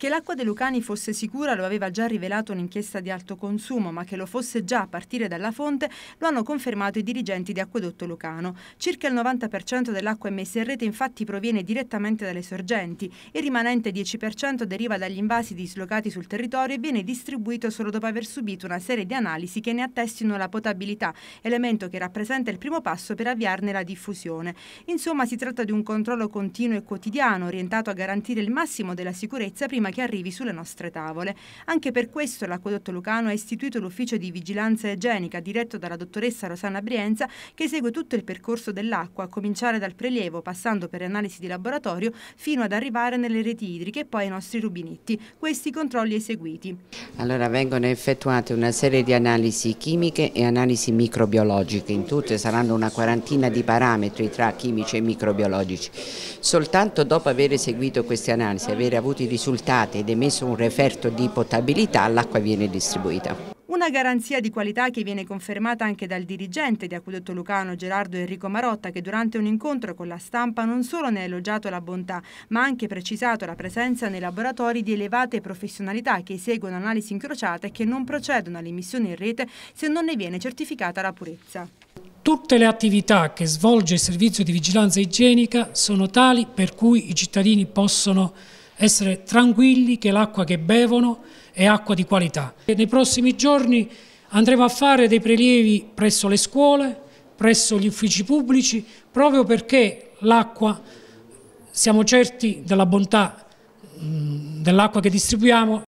Che l'acqua dei Lucani fosse sicura lo aveva già rivelato un'inchiesta di alto consumo, ma che lo fosse già a partire dalla fonte lo hanno confermato i dirigenti di Acquedotto Lucano. Circa il 90% dell'acqua emessa in rete infatti proviene direttamente dalle sorgenti, il rimanente 10% deriva dagli invasi dislocati sul territorio e viene distribuito solo dopo aver subito una serie di analisi che ne attestino la potabilità, elemento che rappresenta il primo passo per avviarne la diffusione. Insomma si tratta di un controllo continuo e quotidiano orientato a garantire il massimo della sicurezza prima che arrivi sulle nostre tavole. Anche per questo l'Acquedotto Lucano ha istituito l'ufficio di vigilanza igienica diretto dalla dottoressa Rosanna Brienza che segue tutto il percorso dell'acqua, a cominciare dal prelievo, passando per analisi di laboratorio, fino ad arrivare nelle reti idriche e poi ai nostri rubinetti. Questi controlli eseguiti. Allora vengono effettuate una serie di analisi chimiche e analisi microbiologiche, in tutte saranno una quarantina di parametri tra chimici e microbiologici. Soltanto dopo aver eseguito queste analisi, aver avuto i risultati ed emesso un referto di potabilità, l'acqua viene distribuita garanzia di qualità che viene confermata anche dal dirigente di Acquedotto Lucano Gerardo Enrico Marotta che durante un incontro con la stampa non solo ne ha elogiato la bontà ma ha anche precisato la presenza nei laboratori di elevate professionalità che eseguono analisi incrociate e che non procedono all'emissione in rete se non ne viene certificata la purezza. Tutte le attività che svolge il servizio di vigilanza igienica sono tali per cui i cittadini possono essere tranquilli che l'acqua che bevono è acqua di qualità. E nei prossimi giorni andremo a fare dei prelievi presso le scuole, presso gli uffici pubblici, proprio perché l'acqua, siamo certi della bontà mm, dell'acqua che distribuiamo,